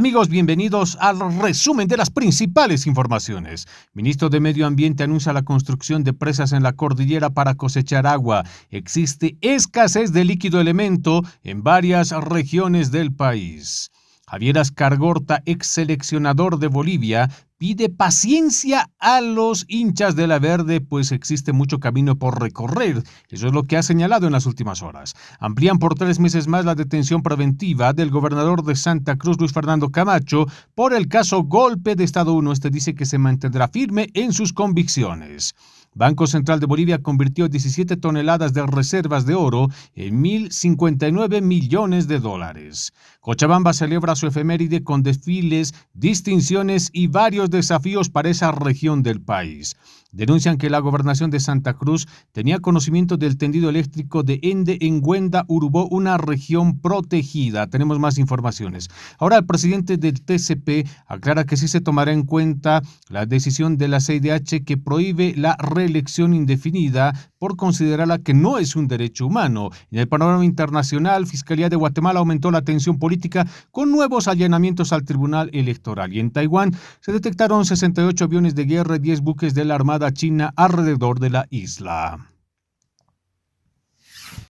Amigos, bienvenidos al resumen de las principales informaciones. Ministro de Medio Ambiente anuncia la construcción de presas en la cordillera para cosechar agua. Existe escasez de líquido elemento en varias regiones del país. Javier Ascargorta, ex seleccionador de Bolivia, pide paciencia a los hinchas de la Verde, pues existe mucho camino por recorrer. Eso es lo que ha señalado en las últimas horas. Amplían por tres meses más la detención preventiva del gobernador de Santa Cruz, Luis Fernando Camacho, por el caso golpe de Estado 1. Este dice que se mantendrá firme en sus convicciones. Banco Central de Bolivia convirtió 17 toneladas de reservas de oro en 1.059 millones de dólares. Cochabamba celebra su efeméride con desfiles, distinciones y varios desafíos para esa región del país. Denuncian que la gobernación de Santa Cruz tenía conocimiento del tendido eléctrico de Ende en Huenda, Urubó, una región protegida. Tenemos más informaciones. Ahora el presidente del TCP aclara que sí se tomará en cuenta la decisión de la CIDH que prohíbe la reelección indefinida por considerarla que no es un derecho humano. En el panorama internacional, Fiscalía de Guatemala aumentó la tensión política con nuevos allanamientos al Tribunal Electoral. Y en Taiwán se detectaron 68 aviones de guerra y 10 buques de la Armada China alrededor de la isla.